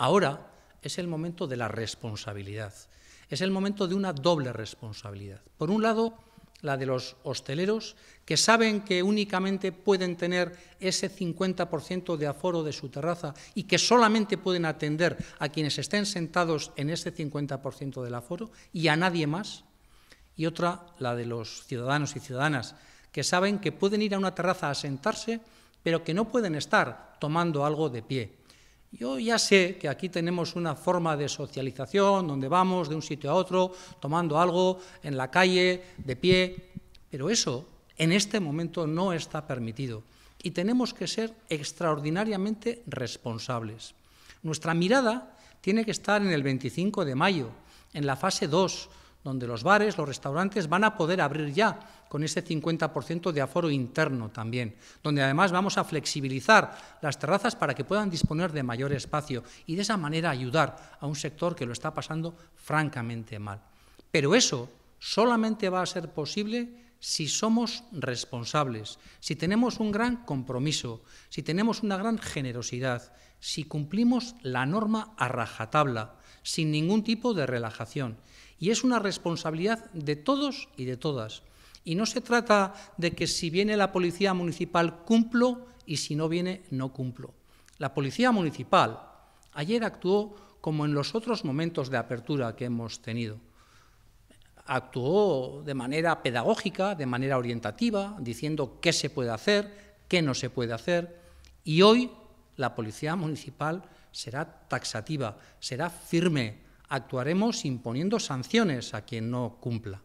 Ahora es el momento de la responsabilidad. Es el momento de una doble responsabilidad. Por un lado, la de los hosteleros, que saben que únicamente pueden tener ese 50% de aforo de su terraza y que solamente pueden atender a quienes estén sentados en ese 50% del aforo y a nadie más. Y otra, la de los ciudadanos y ciudadanas, que saben que pueden ir a una terraza a sentarse, pero que no pueden estar tomando algo de pie, yo ya sé que aquí tenemos una forma de socialización, donde vamos de un sitio a otro, tomando algo, en la calle, de pie, pero eso en este momento no está permitido y tenemos que ser extraordinariamente responsables. Nuestra mirada tiene que estar en el 25 de mayo, en la fase 2, donde los bares, los restaurantes van a poder abrir ya con ese 50% de aforo interno también, donde además vamos a flexibilizar las terrazas para que puedan disponer de mayor espacio y de esa manera ayudar a un sector que lo está pasando francamente mal. Pero eso solamente va a ser posible si somos responsables, si tenemos un gran compromiso, si tenemos una gran generosidad, si cumplimos la norma a rajatabla, sin ningún tipo de relajación. Y es una responsabilidad de todos y de todas. Y no se trata de que si viene la policía municipal cumplo y si no viene no cumplo. La policía municipal ayer actuó como en los otros momentos de apertura que hemos tenido actuó de manera pedagógica, de manera orientativa, diciendo qué se puede hacer, qué no se puede hacer, y hoy la Policía Municipal será taxativa, será firme, actuaremos imponiendo sanciones a quien no cumpla.